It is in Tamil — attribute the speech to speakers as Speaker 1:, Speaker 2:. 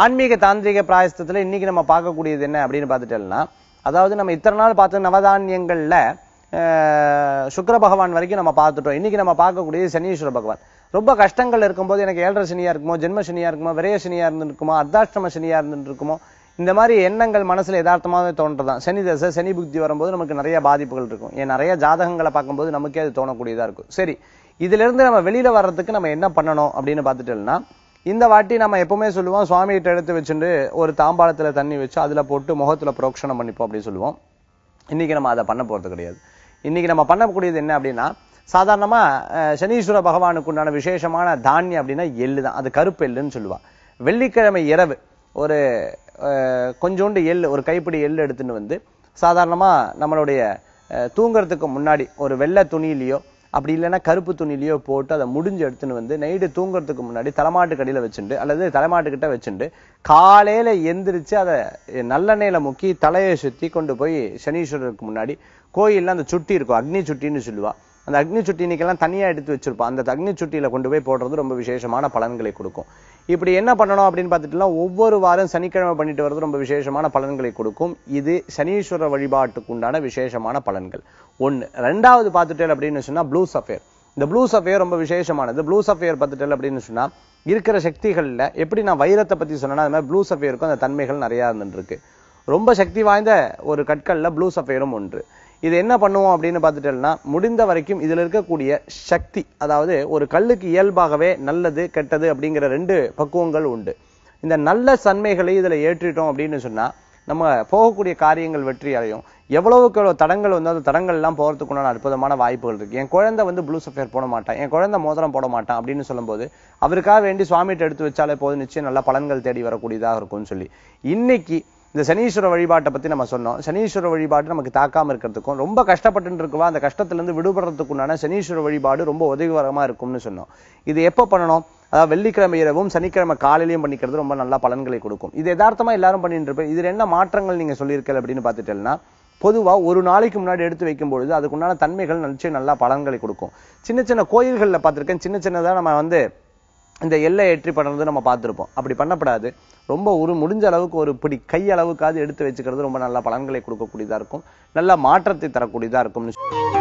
Speaker 1: ஆன்மீக தாந்திரிக பிராயசத்தில் இன்னைக்கு நம்ம பார்க்கக்கூடியது என்ன அப்படின்னு பார்த்துட்டோம்னா அதாவது நம்ம இத்தனை நாள் பார்த்த நவதானியங்கள்ல சுக்கர பகவான் வரைக்கும் நம்ம பார்த்துட்டோம் இன்னைக்கு நம்ம பார்க்கக்கூடியது சனீஸ்வர பகவான் ரொம்ப கஷ்டங்கள் இருக்கும்போது எனக்கு ஏழரை சனியா இருக்குமோ ஜென்ம சனியா இருக்குமோ விரைய சனியா இருந்துருக்குமோ அர்த்தாஷ்டம சனியா இருந்துருக்குமோ இந்த மாதிரி எண்ணங்கள் மனசுல யதார்த்தமாக தோன்றதான் சனி தசை சனி புக்தி வரும்போது நமக்கு நிறைய பாதிப்புகள் இருக்கும் ஏன் நிறைய ஜாதகங்களை பார்க்கும்போது நமக்கே அது தோணக்கூடியதா இருக்கும் சரி இதிலிருந்து நம்ம வெளியில வர்றதுக்கு நம்ம என்ன பண்ணணும் அப்படின்னு பார்த்துட்டோம்னா இந்த வாட்டி நம்ம எப்பவுமே சொல்லுவோம் சுவாமிகிட்ட எடுத்து வச்சுட்டு ஒரு தாம்பாளத்தில் தண்ணி வச்சு அதில் போட்டு முகத்தில் புரோக்ஷனம் பண்ணிப்போம் அப்படின்னு சொல்லுவோம் இன்றைக்கி நம்ம அதை பண்ண போகிறது கிடையாது இன்றைக்கி நம்ம பண்ணக்கூடியது என்ன அப்படின்னா சாதாரணமாக சனீஸ்வர பகவானுக்கு உண்டான விசேஷமான தானியம் அப்படின்னா எள்ளு தான் அது கருப்பு எள்ளுன்னு சொல்லுவாள் வெள்ளிக்கிழமை இரவு ஒரு கொஞ்சோண்டு எள் ஒரு கைப்பிடி எள் எடுத்துன்னு வந்து சாதாரணமாக நம்மளுடைய தூங்கிறதுக்கு முன்னாடி ஒரு வெள்ளை துணியிலையோ அப்படி இல்லைன்னா கருப்பு துணிலையோ போட்டு அதை முடிஞ்சு எடுத்துன்னு வந்து நைட்டு தூங்குறதுக்கு முன்னாடி தலைமாட்டு கடையில் வச்சுட்டு அல்லது தலைமாட்டுக்கிட்ட வச்சுட்டு காலையில் எந்திரிச்சு அதை நல்லெண்ணெயில் முக்கி தலையை சுற்றி கொண்டு போய் சனீஸ்வரருக்கு முன்னாடி கோயிலில் அந்த சுட்டி இருக்கும் அக்னி சுட்டின்னு சொல்லுவாள் அந்த அக்னி சுட்டி இன்னைக்கெல்லாம் தனியாக எடுத்து வச்சிருப்போம் அந்த அக்னி சுட்டியில் கொண்டு போய் போடுறது ரொம்ப விசேஷமான பலன்களை கொடுக்கும் இப்படி என்ன பண்ணணும் அப்படின்னு பார்த்துட்டுனா ஒவ்வொரு வாரம் சனிக்கிழமை பண்ணிட்டு வர்றது ரொம்ப விசேஷமான பலன்களை கொடுக்கும் இது சனீஸ்வர வழிபாட்டுக்கு உண்டான விசேஷமான பலன்கள் ஒன்று ரெண்டாவது பார்த்துட்டேன் அப்படின்னு சொன்னால் ப்ளூ சஃபேர் இந்த ப்ளூ சஃபேர் ரொம்ப விசேஷமானது ப்ளூ சஃபேர் பார்த்துட்டேன் அப்படின்னு சொன்னால் இருக்கிற சக்திகளில் எப்படி நான் வைரத்தை பற்றி சொன்னேன்னா அது மாதிரி ப்ளூ சஃபேருக்கும் அந்த தன்மைகள் நிறையா இருந்துருக்கு ரொம்ப சக்தி வாய்ந்த ஒரு கற்களில் ப்ளூ சஃபேரும் ஒன்று இது என்ன பண்ணுவோம் அப்படின்னு பார்த்துட்டோம்னா முடிந்த வரைக்கும் இதில் இருக்கக்கூடிய சக்தி அதாவது ஒரு கல்லுக்கு இயல்பாகவே நல்லது கெட்டது அப்படிங்கிற ரெண்டு பக்குவங்கள் உண்டு இந்த நல்ல சன்மைகளை இதில் ஏற்றிட்டோம் அப்படின்னு சொன்னால் நம்ம போகக்கூடிய காரியங்கள் வெற்றி அடையும் எவ்வளவுக்கு எவ்வளோ தடங்கள் வந்து அந்த தடங்கள்லாம் போகிறதுக்குண்டான அற்புதமான வாய்ப்புகள் இருக்குது என் குழந்தை வந்து ப்ளூ சஃபேர் போட மாட்டான் என் குழந்தை மோதிரம் போட மாட்டான் அப்படின்னு சொல்லும்போது அவருக்காக வேண்டி சுவாமிகிட்ட எடுத்து வச்சாலே போது நிச்சயம் நல்ல பலன்கள் தேடி வரக்கூடியதாக இருக்கும்னு சொல்லி இன்னைக்கு இந்த சனீஸ்வர வழிபாட்டை பற்றி நம்ம சொன்னோம் சனீஸ்வர வழிபாடு நமக்கு தாக்காமல் இருக்கிறதுக்கும் ரொம்ப கஷ்டப்பட்டு இருக்குவா அந்த கஷ்டத்துலேருந்து விடுபடுறதுக்குண்டான சனீஸ்வர வழிபாடு ரொம்ப உதவிகரமாக இருக்கும்னு சொன்னோம் இது எப்போ பண்ணணும் அதாவது வெள்ளிக்கிழமை இரவும் சனிக்கிழமை காலையிலையும் பண்ணிக்கிறது ரொம்ப நல்லா பலன்களை கொடுக்கும் இது எதார்த்தமாக எல்லாரும் பண்ணிட்டு இருப்பேன் இதில் என்ன மாற்றங்கள் நீங்கள் சொல்லியிருக்கல அப்படின்னு பார்த்துட்டேன்னா பொதுவாக ஒரு நாளைக்கு முன்னாடி எடுத்து வைக்கும்பொழுது அதுக்குண்டான தன்மைகள் நிச்சயம் நல்லா பலன்களை கொடுக்கும் சின்ன சின்ன கோயில்களில் பார்த்துருக்கேன் சின்ன சின்னதாக நம்ம வந்து இந்த எல்லை ஏற்றி பண்ணுறது நம்ம பார்த்துருப்போம் அப்படி பண்ணப்படாது ரொம்ப ஒரு முடிஞ்ச அளவுக்கு ஒரு பிடி கை அளவுக்காவது எடுத்து வச்சுக்கிறது ரொம்ப நல்ல பலன்களை கொடுக்கக்கூடியதாக இருக்கும் நல்ல மாற்றத்தை தரக்கூடியதாக இருக்கும்னு